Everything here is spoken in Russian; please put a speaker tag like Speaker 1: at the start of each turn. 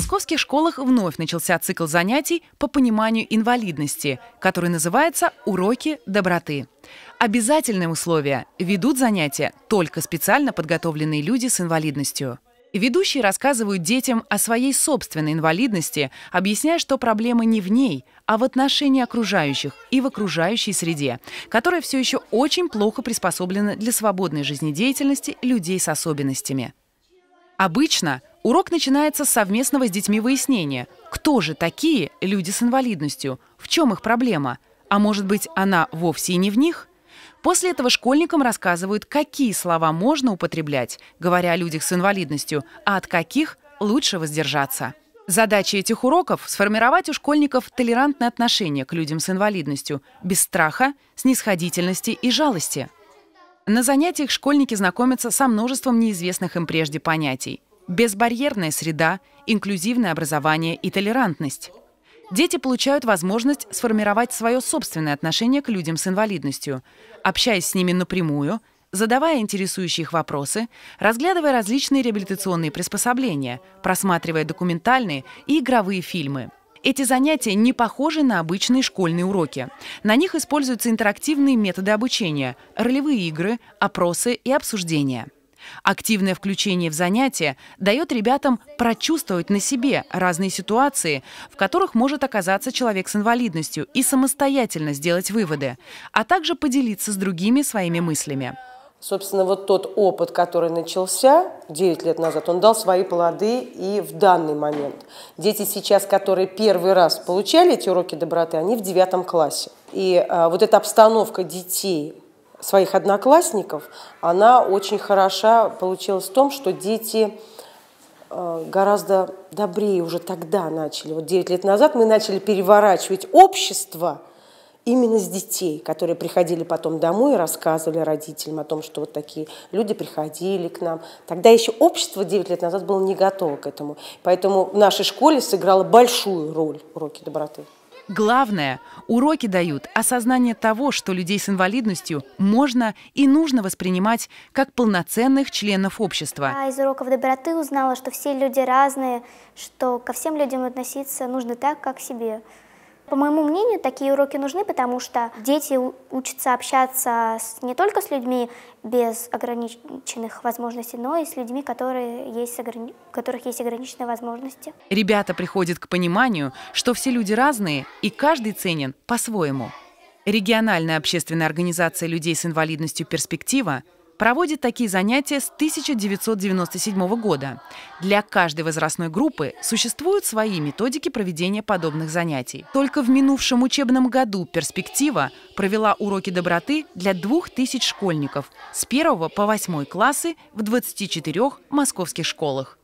Speaker 1: московских школах вновь начался цикл занятий по пониманию инвалидности, который называется «Уроки доброты». Обязательное условие – ведут занятия только специально подготовленные люди с инвалидностью. Ведущие рассказывают детям о своей собственной инвалидности, объясняя, что проблема не в ней, а в отношении окружающих и в окружающей среде, которая все еще очень плохо приспособлена для свободной жизнедеятельности людей с особенностями. Обычно Урок начинается с совместного с детьми выяснения, кто же такие люди с инвалидностью, в чем их проблема, а может быть она вовсе и не в них? После этого школьникам рассказывают, какие слова можно употреблять, говоря о людях с инвалидностью, а от каких лучше воздержаться. Задача этих уроков – сформировать у школьников толерантное отношение к людям с инвалидностью, без страха, снисходительности и жалости. На занятиях школьники знакомятся со множеством неизвестных им прежде понятий – безбарьерная среда, инклюзивное образование и толерантность. Дети получают возможность сформировать свое собственное отношение к людям с инвалидностью, общаясь с ними напрямую, задавая интересующие их вопросы, разглядывая различные реабилитационные приспособления, просматривая документальные и игровые фильмы. Эти занятия не похожи на обычные школьные уроки. На них используются интерактивные методы обучения, ролевые игры, опросы и обсуждения. Активное включение в занятия дает ребятам прочувствовать на себе разные ситуации, в которых может оказаться человек с инвалидностью, и самостоятельно сделать выводы, а также поделиться с другими своими мыслями.
Speaker 2: Собственно, вот тот опыт, который начался 9 лет назад, он дал свои плоды и в данный момент. Дети сейчас, которые первый раз получали эти уроки доброты, они в девятом классе. И а, вот эта обстановка детей своих одноклассников, она очень хороша получилась в том, что дети э, гораздо добрее уже тогда начали. Вот 9 лет назад мы начали переворачивать общество именно с детей, которые приходили потом домой и рассказывали родителям о том, что вот такие люди приходили к нам. Тогда еще общество 9 лет назад было не готово к этому. Поэтому в нашей школе сыграла большую роль уроки доброты.
Speaker 1: Главное, уроки дают осознание того, что людей с инвалидностью можно и нужно воспринимать как полноценных членов общества. Я
Speaker 3: а из уроков доброты узнала, что все люди разные, что ко всем людям относиться нужно так, как к себе. По моему мнению, такие уроки нужны, потому что дети учатся общаться с, не только с людьми без ограниченных возможностей, но и с людьми, которые есть, ограни... у которых есть ограниченные возможности.
Speaker 1: Ребята приходят к пониманию, что все люди разные, и каждый ценен по-своему. Региональная общественная организация людей с инвалидностью «Перспектива» проводит такие занятия с 1997 года. Для каждой возрастной группы существуют свои методики проведения подобных занятий. Только в минувшем учебном году «Перспектива» провела уроки доброты для 2000 школьников с 1 по 8 классы в 24 московских школах.